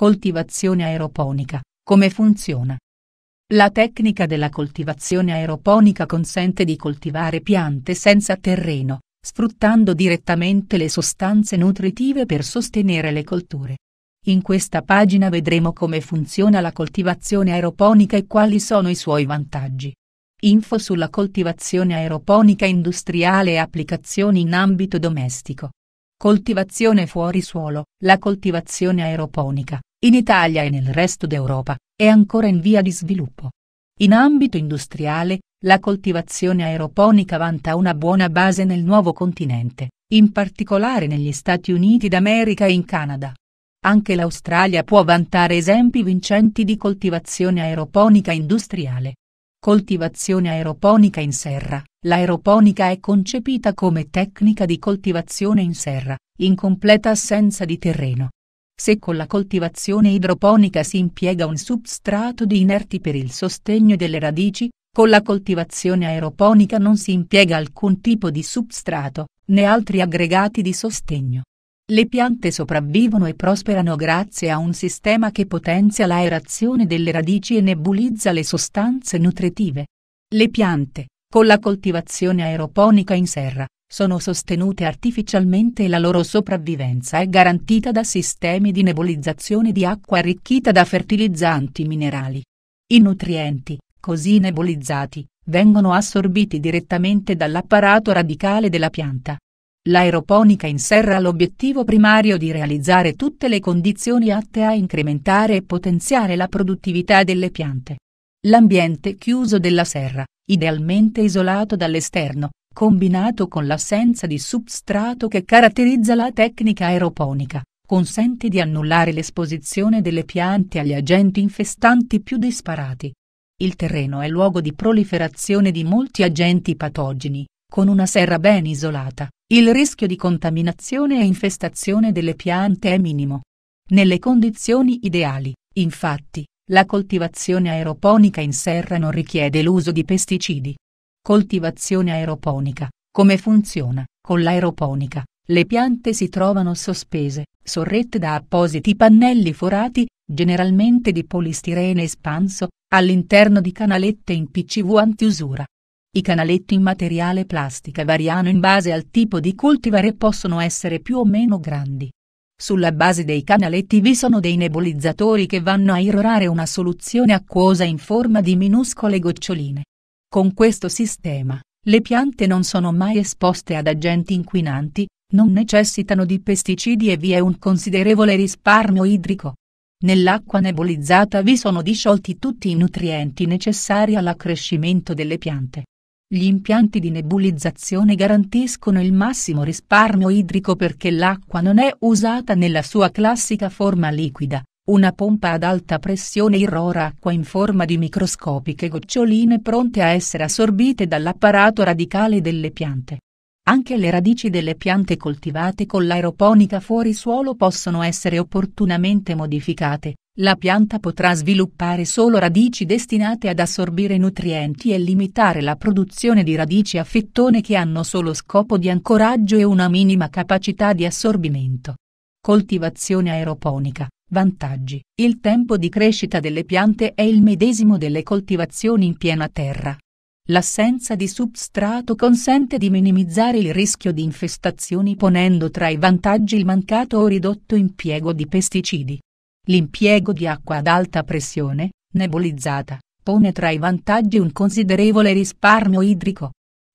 Coltivazione aeroponica, come funziona? La tecnica della coltivazione aeroponica consente di coltivare piante senza terreno, sfruttando direttamente le sostanze nutritive per sostenere le colture. In questa pagina vedremo come funziona la coltivazione aeroponica e quali sono i suoi vantaggi. Info sulla coltivazione aeroponica industriale e applicazioni in ambito domestico. Coltivazione fuori suolo, la coltivazione aeroponica in Italia e nel resto d'Europa, è ancora in via di sviluppo. In ambito industriale, la coltivazione aeroponica vanta una buona base nel nuovo continente, in particolare negli Stati Uniti d'America e in Canada. Anche l'Australia può vantare esempi vincenti di coltivazione aeroponica industriale. Coltivazione aeroponica in serra. L'aeroponica è concepita come tecnica di coltivazione in serra, in completa assenza di terreno, se con la coltivazione idroponica si impiega un substrato di inerti per il sostegno delle radici, con la coltivazione aeroponica non si impiega alcun tipo di substrato, né altri aggregati di sostegno. Le piante sopravvivono e prosperano grazie a un sistema che potenzia l'aerazione delle radici e nebulizza le sostanze nutritive. Le piante, con la coltivazione aeroponica in serra, sono sostenute artificialmente e la loro sopravvivenza è garantita da sistemi di nebulizzazione di acqua arricchita da fertilizzanti minerali. I nutrienti, così nebulizzati, vengono assorbiti direttamente dall'apparato radicale della pianta. L'aeroponica in serra ha l'obiettivo primario di realizzare tutte le condizioni atte a incrementare e potenziare la produttività delle piante. L'ambiente chiuso della serra, idealmente isolato dall'esterno, combinato con l'assenza di substrato che caratterizza la tecnica aeroponica, consente di annullare l'esposizione delle piante agli agenti infestanti più disparati. Il terreno è luogo di proliferazione di molti agenti patogeni, con una serra ben isolata. Il rischio di contaminazione e infestazione delle piante è minimo. Nelle condizioni ideali, infatti, la coltivazione aeroponica in serra non richiede l'uso di pesticidi. Coltivazione aeroponica. Come funziona? Con l'aeroponica, le piante si trovano sospese, sorrette da appositi pannelli forati, generalmente di polistirene espanso, all'interno di canalette in PCV antiusura. I canaletti in materiale plastica variano in base al tipo di cultivar e possono essere più o meno grandi. Sulla base dei canaletti vi sono dei nebulizzatori che vanno a irrorare una soluzione acquosa in forma di minuscole goccioline. Con questo sistema, le piante non sono mai esposte ad agenti inquinanti, non necessitano di pesticidi e vi è un considerevole risparmio idrico. Nell'acqua nebulizzata vi sono disciolti tutti i nutrienti necessari all'accrescimento delle piante. Gli impianti di nebulizzazione garantiscono il massimo risparmio idrico perché l'acqua non è usata nella sua classica forma liquida, una pompa ad alta pressione irrora acqua in forma di microscopiche goccioline pronte a essere assorbite dall'apparato radicale delle piante. Anche le radici delle piante coltivate con l'aeroponica fuori suolo possono essere opportunamente modificate, la pianta potrà sviluppare solo radici destinate ad assorbire nutrienti e limitare la produzione di radici a fettone che hanno solo scopo di ancoraggio e una minima capacità di assorbimento. Coltivazione aeroponica Vantaggi. Il tempo di crescita delle piante è il medesimo delle coltivazioni in piena terra. L'assenza di substrato consente di minimizzare il rischio di infestazioni ponendo tra i vantaggi il mancato o ridotto impiego di pesticidi. L'impiego di acqua ad alta pressione, nebulizzata, pone tra i vantaggi un considerevole risparmio idrico.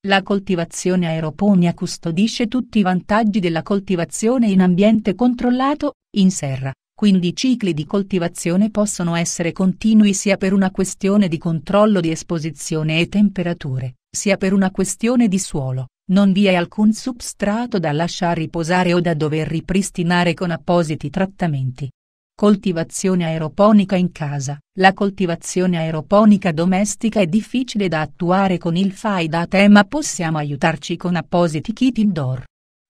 La coltivazione aeroponia custodisce tutti i vantaggi della coltivazione in ambiente controllato, in serra, quindi i cicli di coltivazione possono essere continui sia per una questione di controllo di esposizione e temperature, sia per una questione di suolo, non vi è alcun substrato da lasciare riposare o da dover ripristinare con appositi trattamenti. Coltivazione aeroponica in casa. La coltivazione aeroponica domestica è difficile da attuare con il FAIDATE ma possiamo aiutarci con appositi kit indoor.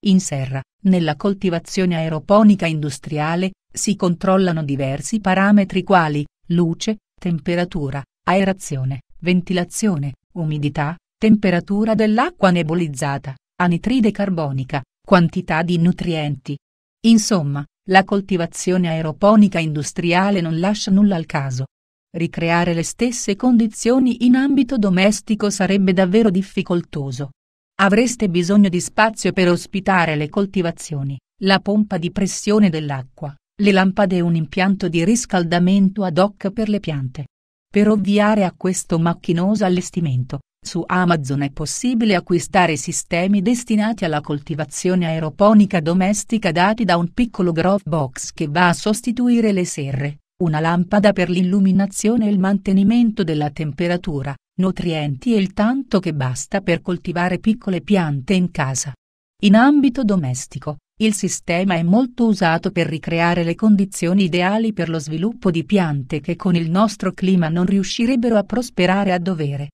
In serra, nella coltivazione aeroponica industriale, si controllano diversi parametri quali luce, temperatura, aerazione, ventilazione, umidità, temperatura dell'acqua nebulizzata, anitride carbonica, quantità di nutrienti. Insomma, la coltivazione aeroponica industriale non lascia nulla al caso. Ricreare le stesse condizioni in ambito domestico sarebbe davvero difficoltoso. Avreste bisogno di spazio per ospitare le coltivazioni, la pompa di pressione dell'acqua, le lampade e un impianto di riscaldamento ad hoc per le piante. Per ovviare a questo macchinoso allestimento, su Amazon è possibile acquistare sistemi destinati alla coltivazione aeroponica domestica dati da un piccolo grow box che va a sostituire le serre, una lampada per l'illuminazione e il mantenimento della temperatura, nutrienti e il tanto che basta per coltivare piccole piante in casa. In ambito domestico, il sistema è molto usato per ricreare le condizioni ideali per lo sviluppo di piante che con il nostro clima non riuscirebbero a prosperare a dovere,